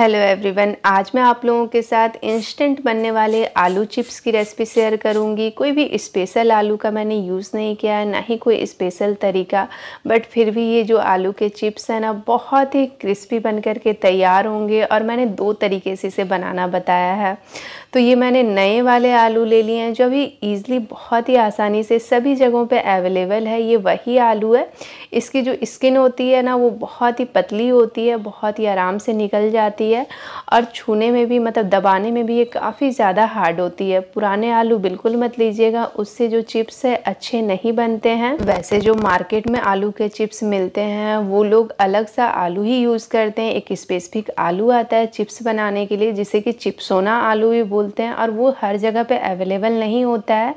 hello everyone आज मैं आप लोगों के साथ इंस्टेंट बनने वाले आलू चिप्स की रेसिपी शेयर करूंगी कोई भी स्पेशल आलू का मैंने यूज़ नहीं किया है ना ही कोई स्पेशल तरीका बट फिर भी ये जो आलू के चिप्स हैं ना बहुत ही क्रिस्पी बन कर के तैयार होंगे और मैंने दो तरीके से इसे बनाना बताया है तो ये मैंने नए वाले आलू ले लिए हैं जो अभी ईज़िली बहुत ही आसानी से सभी जगहों पर अवेलेबल है ये वही आलू है इसकी जो स्किन होती है ना वो बहुत ही पतली होती है बहुत ही आराम से निकल जाती है होती है और छूने में भी मतलब दबाने में भी ये काफ़ी ज़्यादा हार्ड होती है पुराने आलू बिल्कुल मत लीजिएगा उससे जो चिप्स है अच्छे नहीं बनते हैं वैसे जो मार्केट में आलू के चिप्स मिलते हैं वो लोग अलग सा आलू ही यूज़ करते हैं एक स्पेसिफिक आलू आता है चिप्स बनाने के लिए जिसे कि चिप्सोना आलू भी बोलते हैं और वो हर जगह पर अवेलेबल नहीं होता है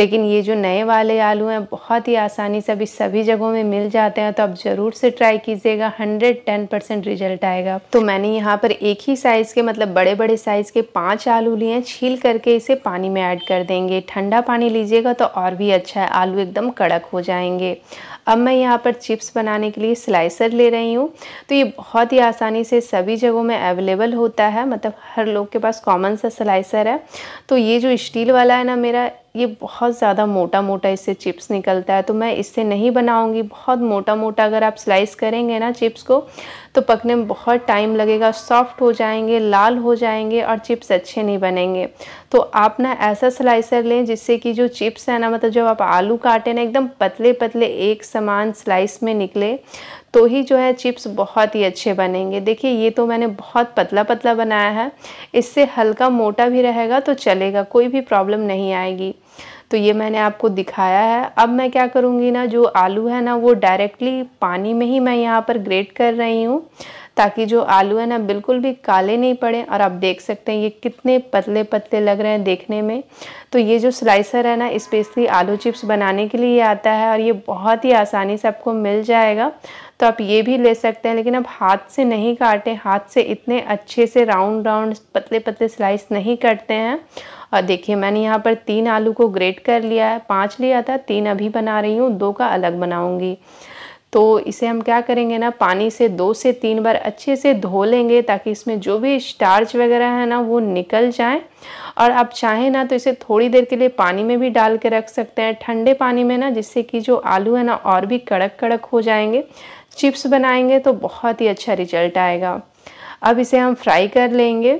लेकिन ये जो नए वाले आलू हैं बहुत ही आसानी से अभी सभी जगहों में मिल जाते हैं तो आप ज़रूर से ट्राई कीजिएगा हंड्रेड टेन परसेंट रिजल्ट आएगा तो मैंने यहाँ पर पर एक ही साइज़ के मतलब बड़े बड़े साइज़ के पांच आलू लिए हैं छील करके इसे पानी में ऐड कर देंगे ठंडा पानी लीजिएगा तो और भी अच्छा है आलू एकदम कड़क हो जाएंगे अब मैं यहाँ पर चिप्स बनाने के लिए स्लाइसर ले रही हूँ तो ये बहुत ही आसानी से सभी जगहों में अवेलेबल होता है मतलब हर लोग के पास कॉमन सा स्लाइसर है तो ये जो स्टील वाला है ना मेरा ये बहुत ज़्यादा मोटा मोटा इससे चिप्स निकलता है तो मैं इससे नहीं बनाऊंगी बहुत मोटा मोटा अगर आप स्लाइस करेंगे ना चिप्स को तो पकने में बहुत टाइम लगेगा सॉफ्ट हो जाएंगे लाल हो जाएंगे और चिप्स अच्छे नहीं बनेंगे तो आप ना ऐसा स्लाइसर लें जिससे कि जो चिप्स है ना मतलब जब आप आलू काटें ना एकदम पतले पतले एक समान स्लाइस में निकले तो ही जो है चिप्स बहुत ही अच्छे बनेंगे देखिए ये तो मैंने बहुत पतला पतला बनाया है इससे हल्का मोटा भी रहेगा तो चलेगा कोई भी प्रॉब्लम नहीं आएगी तो ये मैंने आपको दिखाया है अब मैं क्या करूँगी ना जो आलू है ना वो डायरेक्टली पानी में ही मैं यहाँ पर ग्रेट कर रही हूँ ताकि जो आलू है ना बिल्कुल भी काले नहीं पड़े और आप देख सकते हैं ये कितने पतले पतले लग रहे हैं देखने में तो ये जो स्लाइसर है ना स्पेशली आलू चिप्स बनाने के लिए आता है और ये बहुत ही आसानी से आपको मिल जाएगा तो आप ये भी ले सकते हैं लेकिन आप हाथ से नहीं काटें हाथ से इतने अच्छे से राउंड राउंड पतले पतले स्लाइस नहीं करते हैं और देखिए मैंने यहाँ पर तीन आलू को ग्रेट कर लिया है पाँच लिया था तीन अभी बना रही हूँ दो का अलग बनाऊँगी तो इसे हम क्या करेंगे ना पानी से दो से तीन बार अच्छे से धो लेंगे ताकि इसमें जो भी स्टार्च वगैरह है ना वो निकल जाए और आप चाहें ना तो इसे थोड़ी देर के लिए पानी में भी डाल के रख सकते हैं ठंडे पानी में ना जिससे कि जो आलू है ना और भी कड़क कड़क हो जाएंगे चिप्स बनाएंगे तो बहुत ही अच्छा रिजल्ट आएगा अब इसे हम फ्राई कर लेंगे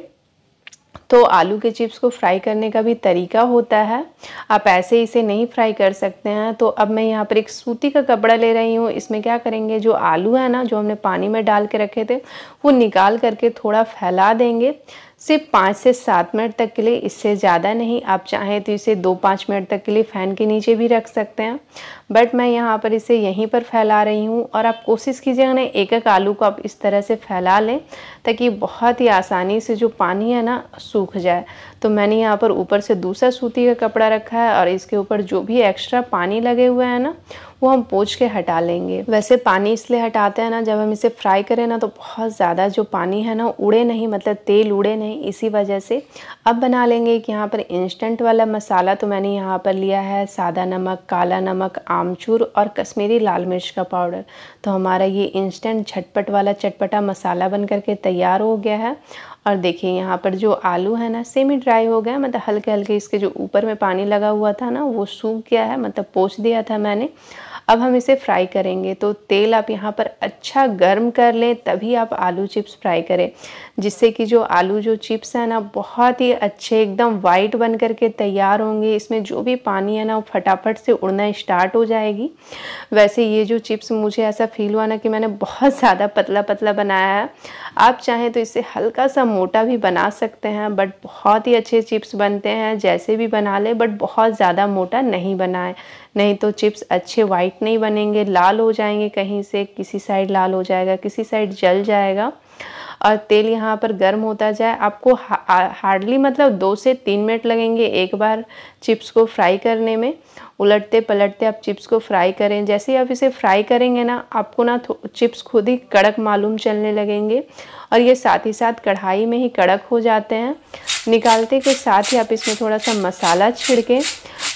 तो आलू के चिप्स को फ्राई करने का भी तरीका होता है आप ऐसे इसे नहीं फ्राई कर सकते हैं तो अब मैं यहाँ पर एक सूती का कपड़ा ले रही हूँ इसमें क्या करेंगे जो आलू है ना जो हमने पानी में डाल के रखे थे वो निकाल करके थोड़ा फैला देंगे सिर्फ पाँच से सात मिनट तक के लिए इससे ज़्यादा नहीं आप चाहें तो इसे दो पाँच मिनट तक के लिए फ़ैन के नीचे भी रख सकते हैं बट मैं यहाँ पर इसे यहीं पर फैला रही हूँ और आप कोशिश कीजिएगा ना एक एक आलू को आप इस तरह से फैला लें ताकि बहुत ही आसानी से जो पानी है ना सूख जाए तो मैंने यहाँ पर ऊपर से दूसरा सूती का कपड़ा रखा है और इसके ऊपर जो भी एक्स्ट्रा पानी लगे हुए हैं ना वो हम पोछ के हटा लेंगे वैसे पानी इसलिए हटाते हैं ना जब हम इसे फ्राई करें ना तो बहुत ज़्यादा जो पानी है ना उड़े नहीं मतलब तेल उड़े नहीं इसी वजह से अब बना लेंगे कि यहाँ पर इंस्टेंट वाला मसाला तो मैंने यहाँ पर लिया है सादा नमक काला नमक आमचूर और कश्मीरी लाल मिर्च का पाउडर तो हमारा ये इंस्टेंट झटपट वाला चटपटा मसाला बन करके तैयार हो गया है और देखिए यहाँ पर जो आलू है ना सेमी ड्राई हो गया मतलब हल्के हल्के इसके जो ऊपर में पानी लगा हुआ था ना वो सूख गया है मतलब पोछ दिया था मैंने अब हम इसे फ्राई करेंगे तो तेल आप यहाँ पर अच्छा गर्म कर लें तभी आप आलू चिप्स फ्राई करें जिससे कि जो आलू जो चिप्स हैं ना बहुत ही अच्छे एकदम वाइट बन करके तैयार होंगे इसमें जो भी पानी है ना वो फटाफट से उड़ना स्टार्ट हो जाएगी वैसे ये जो चिप्स मुझे ऐसा फील हुआ ना कि मैंने बहुत ज़्यादा पतला पतला बनाया है आप चाहें तो इसे हल्का सा मोटा भी बना सकते हैं बट बहुत ही अच्छे चिप्स बनते हैं जैसे भी बना लें बट बहुत ज़्यादा मोटा नहीं बनाए नहीं तो चिप्स अच्छे वाइट नहीं बनेंगे लाल हो जाएंगे कहीं से किसी साइड लाल हो जाएगा किसी साइड जल जाएगा और तेल यहाँ पर गर्म होता जाए आपको हार्डली मतलब दो से तीन मिनट लगेंगे एक बार चिप्स को फ्राई करने में उलटते पलटते आप चिप्स को फ्राई करें जैसे ही आप इसे फ्राई करेंगे ना आपको ना चिप्स खुद ही कड़क मालूम चलने लगेंगे और ये साथ ही साथ कढ़ाई में ही कड़क हो जाते हैं निकालते के साथ ही आप इसमें थोड़ा सा मसाला छिड़कें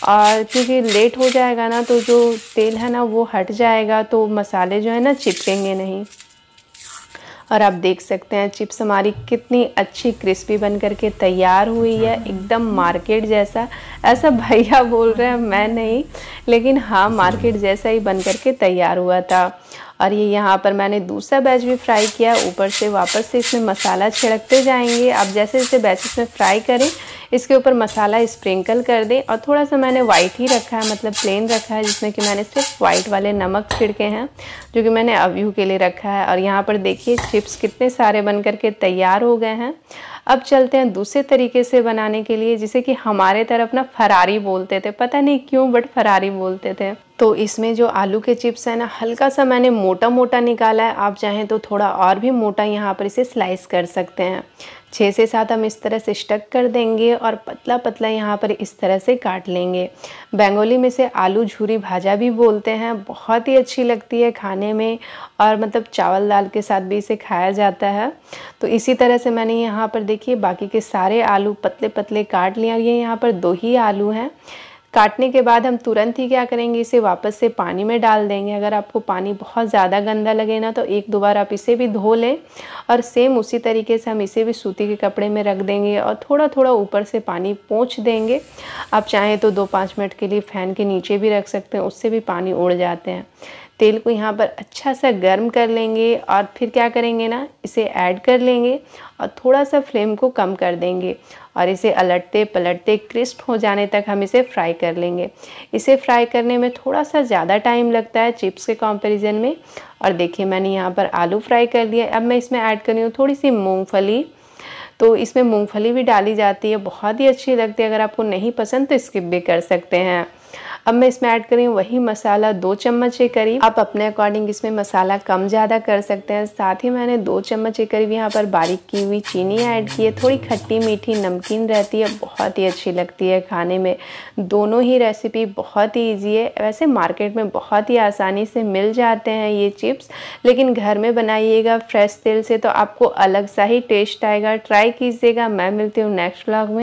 और क्योंकि लेट हो जाएगा ना तो जो तेल है ना वो हट जाएगा तो मसाले जो है ना चिपकेंगे नहीं और आप देख सकते हैं चिप्स हमारी कितनी अच्छी क्रिस्पी बन करके तैयार हुई है एकदम मार्केट जैसा ऐसा भैया बोल रहे हैं मैं नहीं लेकिन हाँ मार्केट जैसा ही बन करके तैयार हुआ था और ये यहाँ पर मैंने दूसरा बैच भी फ्राई किया ऊपर से वापस से इसमें मसाला छिड़कते जाएंगे आप जैसे जैसे बैचेस में फ्राई करें इसके ऊपर मसाला स्प्रिंकल कर दें और थोड़ा सा मैंने वाइट ही रखा है मतलब प्लेन रखा है जिसमें कि मैंने सिर्फ वाइट वाले नमक छिड़के हैं जो कि मैंने अव्यू के लिए रखा है और यहाँ पर देखिए चिप्स कितने सारे बन करके तैयार हो गए हैं अब चलते हैं दूसरे तरीके से बनाने के लिए जिसे कि हमारे तरफ ना फरारी बोलते थे पता नहीं क्यों बट फरारी बोलते थे तो इसमें जो आलू के चिप्स है ना हल्का सा मैंने मोटा मोटा निकाला है आप चाहें तो थोड़ा और भी मोटा यहाँ पर इसे स्लाइस कर सकते हैं छः से सात हम इस तरह से स्टक कर देंगे और पतला पतला यहाँ पर इस तरह से काट लेंगे बेंगोली में से आलू झूरी भाजा भी बोलते हैं बहुत ही अच्छी लगती है खाने में और मतलब चावल दाल के साथ भी इसे खाया जाता है तो इसी तरह से मैंने यहाँ पर देखिए बाकी के सारे आलू पतले पतले काट लिए और ये यहाँ पर दो ही आलू हैं काटने के बाद हम तुरंत ही क्या करेंगे इसे वापस से पानी में डाल देंगे अगर आपको पानी बहुत ज़्यादा गंदा लगे ना तो एक दो बार आप इसे भी धो लें और सेम उसी तरीके से हम इसे भी सूती के कपड़े में रख देंगे और थोड़ा थोड़ा ऊपर से पानी पोंछ देंगे आप चाहें तो दो पाँच मिनट के लिए फ़ैन के नीचे भी रख सकते हैं उससे भी पानी उड़ जाते हैं तेल को यहाँ पर अच्छा सा गर्म कर लेंगे और फिर क्या करेंगे ना इसे ऐड कर लेंगे और थोड़ा सा फ्लेम को कम कर देंगे और इसे अलटते पलटते क्रिस्प हो जाने तक हम इसे फ्राई कर लेंगे इसे फ्राई करने में थोड़ा सा ज़्यादा टाइम लगता है चिप्स के कंपैरिजन में और देखिए मैंने यहाँ पर आलू फ्राई कर लिया अब मैं इसमें ऐड कर रही हूँ थोड़ी सी मूँगफली तो इसमें मूँगफली भी डाली जाती है बहुत ही अच्छी लगती है अगर आपको नहीं पसंद तो स्किप भी कर सकते हैं अब मैं इसमें ऐड करी वही मसाला दो चम्मच के करीब आप अपने अकॉर्डिंग इसमें मसाला कम ज़्यादा कर सकते हैं साथ ही मैंने दो चम्मच के करीब यहाँ पर बारीक की हुई चीनी ऐड की है थोड़ी खट्टी मीठी नमकीन रहती है बहुत ही अच्छी लगती है खाने में दोनों ही रेसिपी बहुत ही ईजी है वैसे मार्केट में बहुत ही आसानी से मिल जाते हैं ये चिप्स लेकिन घर में बनाइएगा फ्रेश तेल से तो आपको अलग सा ही टेस्ट आएगा ट्राई कीजिएगा मैं मिलती हूँ नेक्स्ट ब्लॉग में